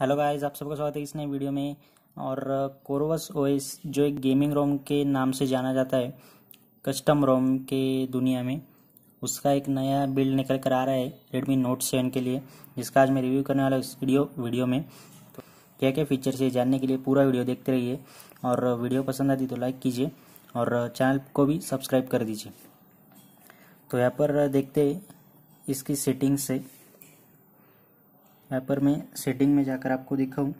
hello guys आप सबका स्वागत है इस नए वीडियो में और कोरोवस ओएस जो एक गेमिंग रोम के नाम से जाना जाता है कस्टम रोम के दुनिया में उसका एक नया बिल्ड निकल कर आ रहा है रेडमी नोट सेवन के लिए जिसका आज मैं रिव्यू करने वाला इस वीडियो वीडियो में तो क्या क्या फीचर्स है जानने के लिए पूरा वीडियो देखते रहिए और वीडियो पसंद आती तो लाइक कीजिए और चैनल को भी सब्सक्राइब कर दीजिए तो यहाँ पर देखते इसकी सेटिंग्स से यहाँ पर मैं सेटिंग में जाकर आपको दिखाऊँ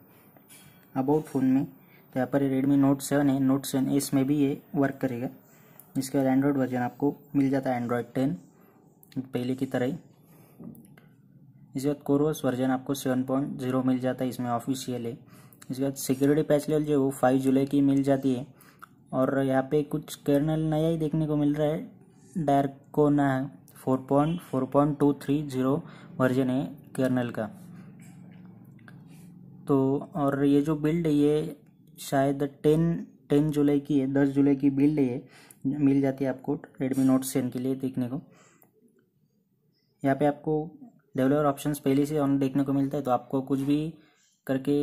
अबाउट फ़ोन में तो यहाँ पर रेडमी नोट सेवन है नोट सेवन इसमें भी ये वर्क करेगा इसके बाद एंड्रॉयड वर्जन आपको मिल जाता है एंड्रॉयड टेन पहले की तरह ही इसके बाद कोरवस वर्जन आपको सेवन पॉइंट जीरो मिल जाता है इसमें ऑफिशियल है इसके बाद सिक्योरिटी पैच लेवल जो है वो फाइव जुलाई की मिल जाती है और यहाँ पे कुछ कर्नल नया ही देखने को मिल रहा है डार्कोना four point four point two three zero version है कर्नल का तो और ये जो बिल्ड है ये शायद टेन टेन जुलाई की है दस जुलाई की बिल्ड है ये मिल जाती है आपको रेडमी नोट सेन के लिए देखने को यहाँ पे आपको डेवलपर ऑप्शन पहले से ऑन देखने को मिलता है तो आपको कुछ भी करके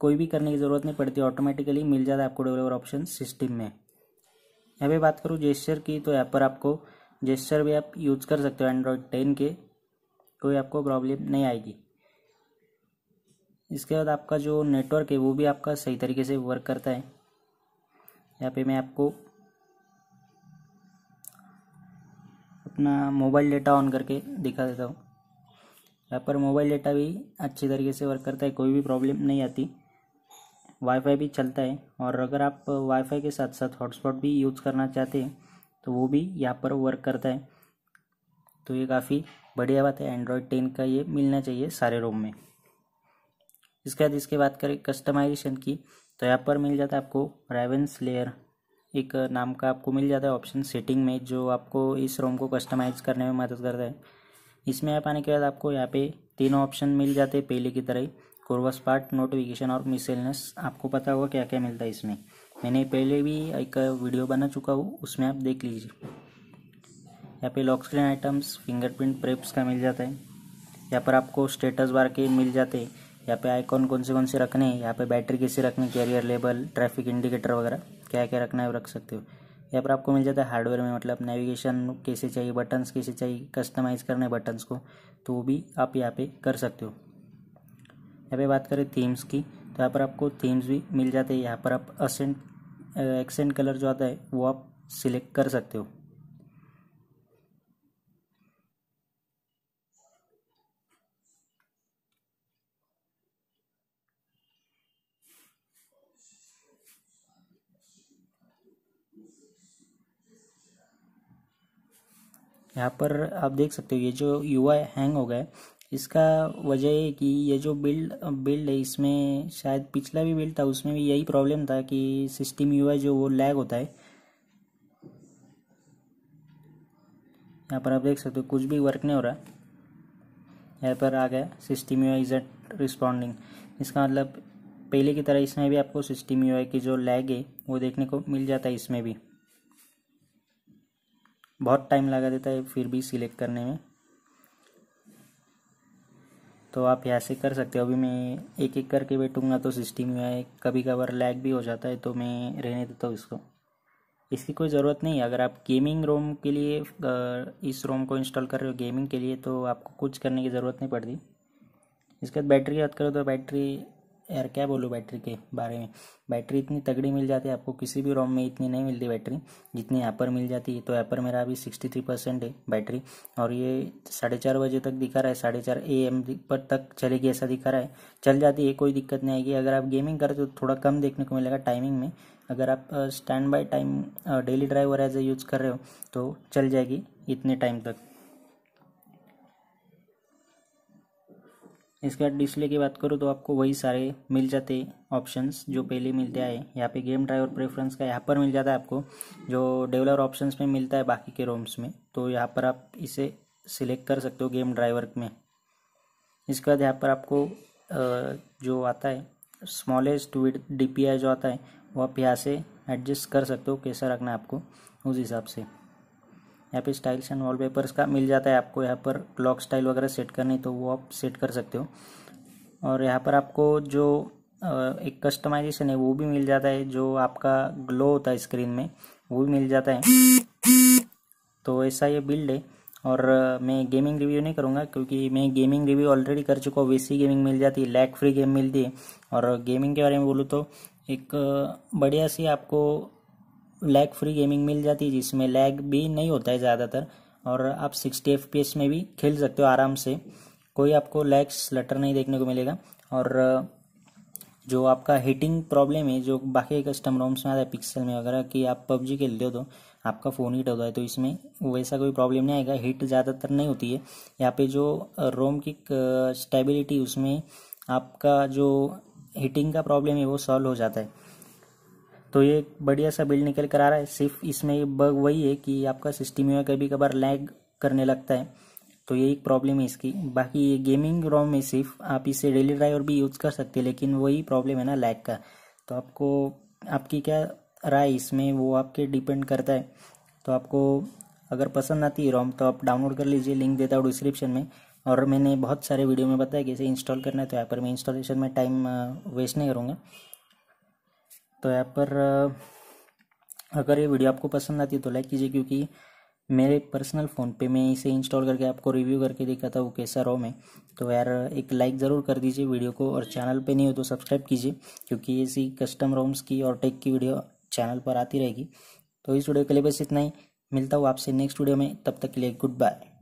कोई भी करने की ज़रूरत नहीं पड़ती ऑटोमेटिकली मिल जाता है आपको डेवलपर ऑप्शन सिस्टम में यहाँ पे बात करूँ जेस्चर की तो यहाँ पर आपको जेस्चर भी आप यूज़ कर सकते हो एंड्रॉयड टेन के कोई आपको प्रॉब्लम नहीं आएगी इसके बाद आपका जो नेटवर्क है वो भी आपका सही तरीके से वर्क करता है यहाँ पे मैं आपको अपना मोबाइल डेटा ऑन करके दिखा देता हूँ यहाँ पर मोबाइल डेटा भी अच्छी तरीके से वर्क करता है कोई भी प्रॉब्लम नहीं आती वाईफाई भी चलता है और अगर आप वाईफाई के साथ साथ हॉटस्पॉट भी यूज़ करना चाहते हैं तो वो भी यहाँ पर वर्क करता है तो ये काफ़ी बढ़िया बात है एंड्रॉयड टेन का ये मिलना चाहिए सारे रूम में इसके बाद इसके बात करें कस्टमाइजेशन की तो यहाँ पर मिल जाता है आपको रेवेंस लेयर एक नाम का आपको मिल जाता है ऑप्शन सेटिंग में जो आपको इस रोम को कस्टमाइज करने में मदद करता है इसमें ऐप आने के बाद आपको यहाँ पे तीनों ऑप्शन मिल जाते हैं पहले की तरह ही कोर्वस पार्ट नोटिफिकेशन और मिसेलनेस आपको पता होगा क्या क्या मिलता है इसमें मैंने पहले भी एक वीडियो बना चुका हूँ उसमें आप देख लीजिए यहाँ पे लॉक स्क्रीन आइटम्स फिंगरप्रिंट प्रेप्स का मिल जाता है यहाँ पर आपको स्टेटस बार के मिल जाते हैं यहाँ पे आइकॉन कौन से कौन से रखने हैं यहाँ पे बैटरी कैसे रखनी कैरियर लेबल ट्रैफिक इंडिकेटर वगैरह क्या क्या रखना है वो रख सकते हो यहाँ पर आपको मिल जाता है हार्डवेयर में मतलब नेविगेशन कैसे चाहिए बटन्स कैसे चाहिए कस्टमाइज़ करने बटन्स को तो वो भी आप यहाँ पे कर सकते हो यहाँ पे बात करें थीम्स की तो यहाँ पर आपको थीम्स भी मिल जाते हैं यहाँ पर आप असेंट एक्सेंट कलर जो आता है वो आप सिलेक्ट कर सकते हो यहाँ पर आप देख सकते हो ये जो यूआई हैंग हो गया इसका वजह ये कि ये जो बिल्ड बिल्ड है इसमें शायद पिछला भी बिल्ड था उसमें भी यही प्रॉब्लम था कि सिस्टम यू जो वो लैग होता है यहाँ पर आप देख सकते हो कुछ भी वर्क नहीं हो रहा है यहाँ पर आ गया system UI isn't responding इसका मतलब पहले की तरह इसमें भी आपको सिस्टम यू की जो लैग है वो देखने को मिल जाता है इसमें भी बहुत टाइम लगा देता है फिर भी सिलेक्ट करने में तो आप यहाँ से कर सकते हो अभी मैं एक एक करके बैठूंगा तो सिस्टम यू कभी कभार लैग भी हो जाता है तो मैं रहने देता हूँ इसको इसकी कोई ज़रूरत नहीं अगर आप गेमिंग रोम के लिए इस रोम को इंस्टॉल कर रहे हो गेमिंग के लिए तो आपको कुछ करने की ज़रूरत नहीं पड़ती इसके बाद बैटरी की बात करो तो बैटरी यार क्या बोलूँ बैटरी के बारे में बैटरी इतनी तगड़ी मिल जाती है आपको किसी भी रोम में इतनी नहीं मिलती बैटरी जितनी यहाँ पर मिल जाती है तो यहाँ पर मेरा अभी सिक्सटी थ्री परसेंट है बैटरी और ये साढ़े चार बजे तक दिखा रहा है साढ़े चार ए एम पर तक चलेगी ऐसा दिखा रहा है चल जाती है कोई दिक्कत नहीं आएगी अगर आप गेमिंग करें तो थोड़ा कम देखने को मिलेगा टाइमिंग में अगर आप standby time daily driver as a use कर रहे हो तो चल जाएगी इतने टाइम तक इसके बाद डिस्प्ले की बात करूँ तो आपको वही सारे मिल जाते ऑप्शंस जो पहले मिलते आए यहाँ पे गेम ड्राइवर प्रेफरेंस का यहाँ पर मिल जाता है आपको जो डेवलपर ऑप्शंस में मिलता है बाकी के रोम्स में तो यहाँ पर आप इसे सिलेक्ट कर सकते हो गेम ड्राइवर में इसके बाद यहाँ पर आपको जो आता है स्मॉलेस्ट विड डी जो आता है वो आप यहाँ से एडजस्ट कर सकते हो कैसा रखना है आपको उस हिसाब से यहाँ पे स्टाइल्स एंड वॉलपेपर्स का मिल जाता है आपको यहाँ पर क्लॉक स्टाइल वगैरह सेट करनी तो वो आप सेट कर सकते हो और यहाँ पर आपको जो एक कस्टमाइजेशन है वो भी मिल जाता है जो आपका ग्लो होता है स्क्रीन में वो भी मिल जाता है तो ऐसा ये बिल्ड है और मैं गेमिंग रिव्यू नहीं करूँगा क्योंकि मैं गेमिंग रिव्यू ऑलरेडी कर चुका हूँ वैसी गेमिंग मिल जाती है लैग फ्री गेम मिलती है और गेमिंग के बारे में बोलूँ तो एक बढ़िया सी आपको लैग फ्री गेमिंग मिल जाती है जिसमें लैग भी नहीं होता है ज़्यादातर और आप सिक्सटी एफ में भी खेल सकते हो आराम से कोई आपको लैग स्लटर नहीं देखने को मिलेगा और जो आपका हीटिंग प्रॉब्लम है जो बाकी कस्टम रोम्स में आता है पिक्सल में वगैरह कि आप पबजी खेलते हो तो आपका फ़ोन हीट होता है तो इसमें वैसा कोई प्रॉब्लम नहीं आएगा हीट ज़्यादातर नहीं होती है यहाँ पे जो रोम की स्टेबिलिटी उसमें आपका जो हीटिंग का प्रॉब्लम है वो सॉल्व हो जाता है तो ये बढ़िया सा बिल्ड निकल कर आ रहा है सिर्फ इसमें बग वही है कि आपका सिस्टम यू कभी कभार लैग करने लगता है तो ये एक प्रॉब्लम है इसकी बाकी ये गेमिंग रोम में सिर्फ आप इसे डेली ड्राइवर भी यूज़ कर सकते हैं लेकिन वही प्रॉब्लम है ना लैग का तो आपको आपकी क्या राय इसमें वो आपके डिपेंड करता है तो आपको अगर पसंद आती है रोम तो आप डाउनलोड कर लीजिए लिंक देता हूँ डिस्क्रिप्शन में और मैंने बहुत सारे वीडियो में बताया कि इसे इंस्टॉल करना है तो यहाँ पर मैं इंस्टॉलेशन में टाइम वेस्ट नहीं करूँगा तो यहाँ पर अगर ये वीडियो आपको पसंद आती है तो लाइक कीजिए क्योंकि मेरे पर्सनल फ़ोन पे मैं इसे इंस्टॉल करके आपको रिव्यू करके देखा था वो कैसा रॉम है तो यार एक लाइक ज़रूर कर दीजिए वीडियो को और चैनल पे नहीं हो तो सब्सक्राइब कीजिए क्योंकि ऐसी कस्टम रोम्स की और टेक की वीडियो चैनल पर आती रहेगी तो इस वीडियो के लिए बस इतना ही मिलता हूँ आपसे नेक्स्ट वीडियो में तब तक के लिए गुड बाय